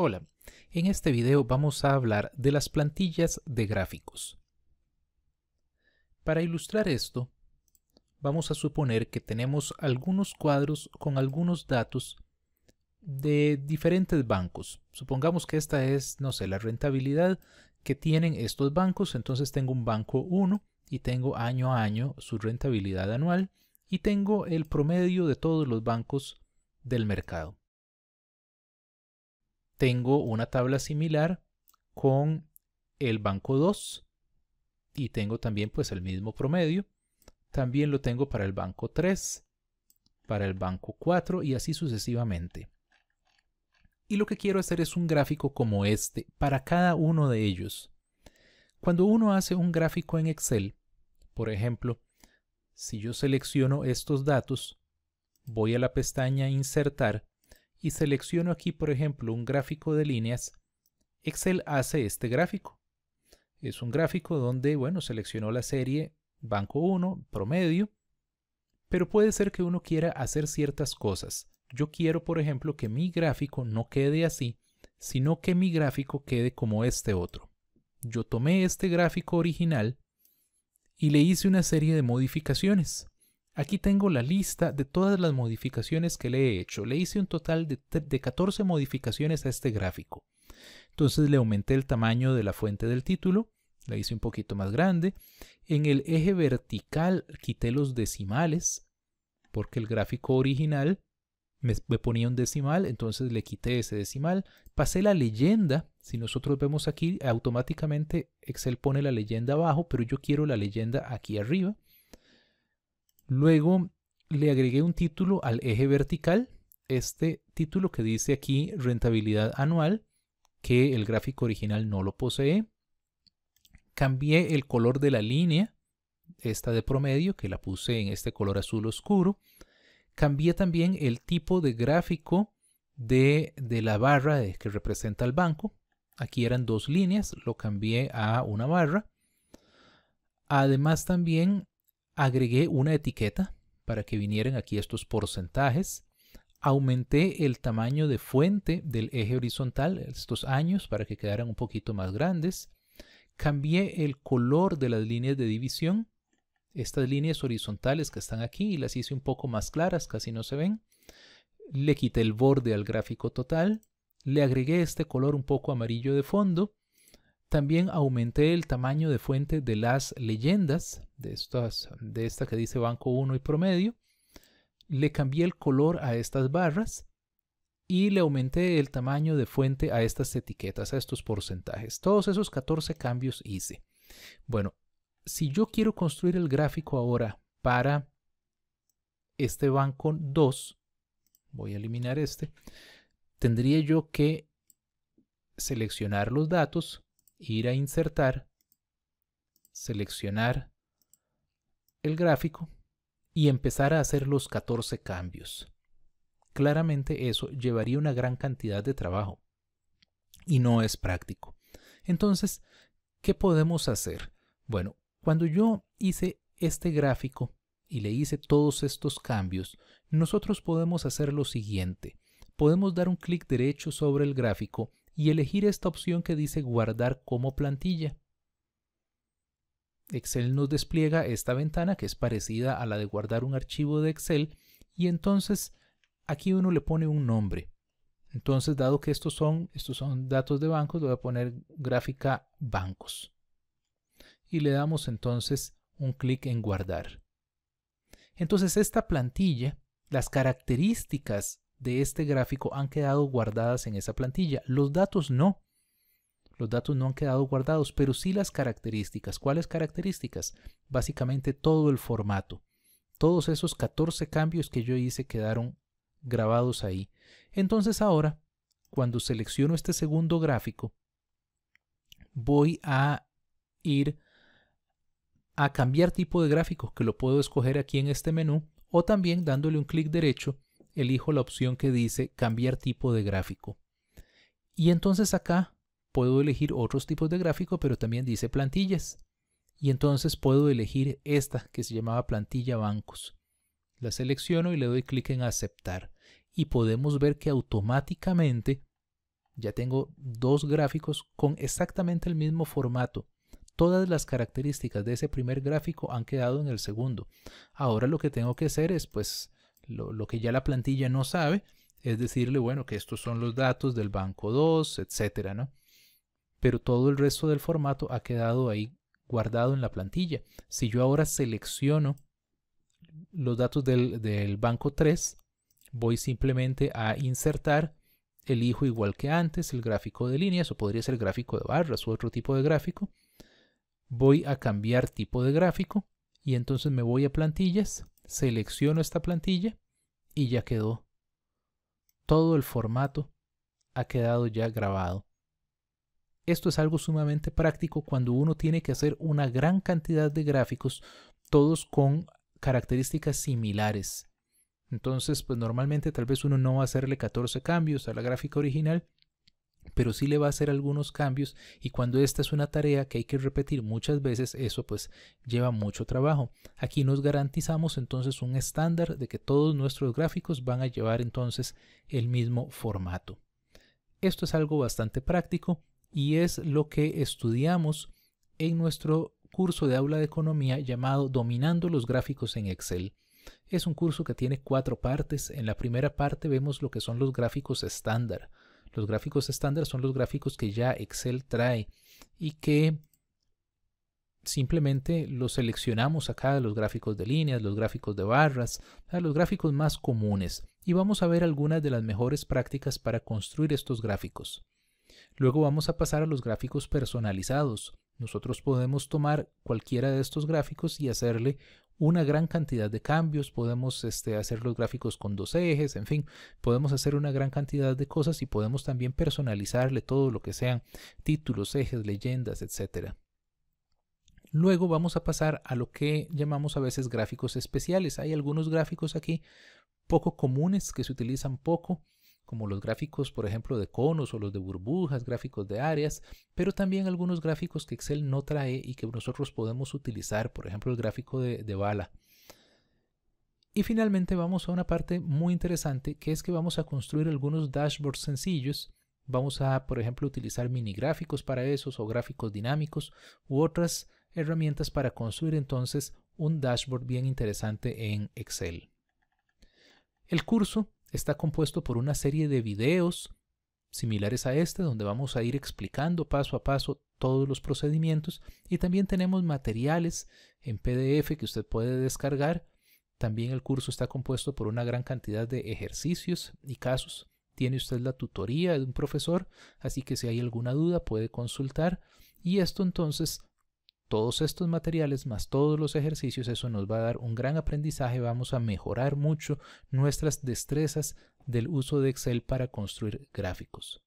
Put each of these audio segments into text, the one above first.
Hola, en este video vamos a hablar de las plantillas de gráficos. Para ilustrar esto, vamos a suponer que tenemos algunos cuadros con algunos datos de diferentes bancos. Supongamos que esta es, no sé, la rentabilidad que tienen estos bancos, entonces tengo un banco 1 y tengo año a año su rentabilidad anual y tengo el promedio de todos los bancos del mercado tengo una tabla similar con el banco 2 y tengo también pues el mismo promedio. También lo tengo para el banco 3, para el banco 4 y así sucesivamente. Y lo que quiero hacer es un gráfico como este para cada uno de ellos. Cuando uno hace un gráfico en Excel, por ejemplo, si yo selecciono estos datos, voy a la pestaña Insertar y selecciono aquí, por ejemplo, un gráfico de líneas, Excel hace este gráfico. Es un gráfico donde, bueno, seleccionó la serie banco 1, promedio, pero puede ser que uno quiera hacer ciertas cosas. Yo quiero, por ejemplo, que mi gráfico no quede así, sino que mi gráfico quede como este otro. Yo tomé este gráfico original y le hice una serie de modificaciones. Aquí tengo la lista de todas las modificaciones que le he hecho. Le hice un total de, 14 modificaciones a este gráfico. Entonces le aumenté el tamaño de la fuente del título, la hice un poquito más grande. En el eje vertical quité los decimales, porque el gráfico original me, ponía un decimal, entonces le quité ese decimal. Pasé la leyenda, si nosotros vemos aquí, automáticamente Excel pone la leyenda abajo, pero yo quiero la leyenda aquí arriba. Luego le agregué un título al eje vertical, este título que dice aquí rentabilidad anual, que el gráfico original no lo posee. Cambié el color de la línea, esta de promedio, que la puse en este color azul oscuro. Cambié también el tipo de gráfico de, de la barra que representa el banco. Aquí eran dos líneas, lo cambié a una barra. Además también agregué una etiqueta para que vinieran aquí estos porcentajes, aumenté el tamaño de fuente del eje horizontal, estos años, para que quedaran un poquito más grandes, cambié el color de las líneas de división, estas líneas horizontales que están aquí, las hice un poco más claras, casi no se ven, le quité el borde al gráfico total, le agregué este color un poco amarillo de fondo, también aumenté el tamaño de fuente de las leyendas, de, estas, de esta que dice Banco 1 y Promedio. Le cambié el color a estas barras y le aumenté el tamaño de fuente a estas etiquetas, a estos porcentajes. Todos esos 14 cambios hice. Bueno, si yo quiero construir el gráfico ahora para este banco 2, voy a eliminar este, tendría yo que seleccionar los datos, ir a insertar, seleccionar el gráfico y empezar a hacer los 14 cambios. Claramente eso llevaría una gran cantidad de trabajo y no es práctico. Entonces, ¿qué podemos hacer? Bueno, cuando yo hice este gráfico y le hice todos estos cambios, nosotros podemos hacer lo siguiente. Podemos dar un clic derecho sobre el gráfico y elegir esta opción que dice guardar como plantilla. Excel nos despliega esta ventana que es parecida a la de guardar un archivo de Excel y entonces aquí uno le pone un nombre. Entonces, dado que estos son, estos son datos de bancos, voy a poner gráfica bancos. Y le damos entonces un clic en guardar. Entonces, esta plantilla, las características de este gráfico han quedado guardadas en esa plantilla. Los datos no. Los datos no han quedado guardados, pero sí las características. ¿Cuáles características? Básicamente todo el formato. Todos esos 14 cambios que yo hice quedaron grabados ahí. Entonces ahora, cuando selecciono este segundo gráfico, voy a ir a cambiar tipo de gráfico, que lo puedo escoger aquí en este menú, o también dándole un clic derecho elijo la opción que dice cambiar tipo de gráfico. Y entonces acá puedo elegir otros tipos de gráfico, pero también dice plantillas. Y entonces puedo elegir esta que se llamaba plantilla bancos. La selecciono y le doy clic en aceptar. Y podemos ver que automáticamente ya tengo dos gráficos con exactamente el mismo formato. Todas las características de ese primer gráfico han quedado en el segundo. Ahora lo que tengo que hacer es pues lo, que ya la plantilla no sabe, es decirle, bueno, que estos son los datos del banco 2, etcétera, ¿no? Pero todo el resto del formato ha quedado ahí guardado en la plantilla. Si yo ahora selecciono los datos del, del banco 3, voy simplemente a insertar, el hijo igual que antes el gráfico de líneas, o podría ser gráfico de barras u otro tipo de gráfico. Voy a cambiar tipo de gráfico y entonces me voy a plantillas selecciono esta plantilla y ya quedó. Todo el formato ha quedado ya grabado. Esto es algo sumamente práctico cuando uno tiene que hacer una gran cantidad de gráficos, todos con características similares. Entonces, pues normalmente tal vez uno no va a hacerle 14 cambios a la gráfica original, pero sí le va a hacer algunos cambios y cuando esta es una tarea que hay que repetir muchas veces, eso pues lleva mucho trabajo. Aquí nos garantizamos entonces un estándar de que todos nuestros gráficos van a llevar entonces el mismo formato. Esto es algo bastante práctico y es lo que estudiamos en nuestro curso de aula de economía llamado Dominando los gráficos en Excel. Es un curso que tiene cuatro partes. En la primera parte vemos lo que son los gráficos estándar los gráficos estándar son los gráficos que ya Excel trae y que simplemente los seleccionamos acá, los gráficos de líneas, los gráficos de barras, los gráficos más comunes y vamos a ver algunas de las mejores prácticas para construir estos gráficos. Luego vamos a pasar a los gráficos personalizados. Nosotros podemos tomar cualquiera de estos gráficos y hacerle una gran cantidad de cambios, podemos este, hacer los gráficos con dos ejes, en fin, podemos hacer una gran cantidad de cosas y podemos también personalizarle todo lo que sean títulos, ejes, leyendas, etc. Luego vamos a pasar a lo que llamamos a veces gráficos especiales. Hay algunos gráficos aquí poco comunes que se utilizan poco como los gráficos, por ejemplo, de conos o los de burbujas, gráficos de áreas, pero también algunos gráficos que Excel no trae y que nosotros podemos utilizar, por ejemplo, el gráfico de, bala. Y finalmente vamos a una parte muy interesante, que es que vamos a construir algunos dashboards sencillos. Vamos a, por ejemplo, utilizar mini gráficos para esos o gráficos dinámicos u otras herramientas para construir entonces un dashboard bien interesante en Excel. El curso está compuesto por una serie de videos similares a este, donde vamos a ir explicando paso a paso todos los procedimientos y también tenemos materiales en PDF que usted puede descargar. También el curso está compuesto por una gran cantidad de ejercicios y casos. Tiene usted la tutoría de un profesor, así que si hay alguna duda puede consultar y esto entonces todos estos materiales más todos los ejercicios, eso nos va a dar un gran aprendizaje, vamos a mejorar mucho nuestras destrezas del uso de Excel para construir gráficos.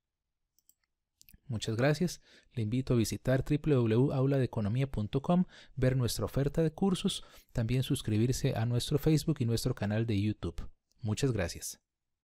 Muchas gracias. Le invito a visitar www.auladeconomía.com, ver nuestra oferta de cursos, también suscribirse a nuestro Facebook y nuestro canal de YouTube. Muchas gracias.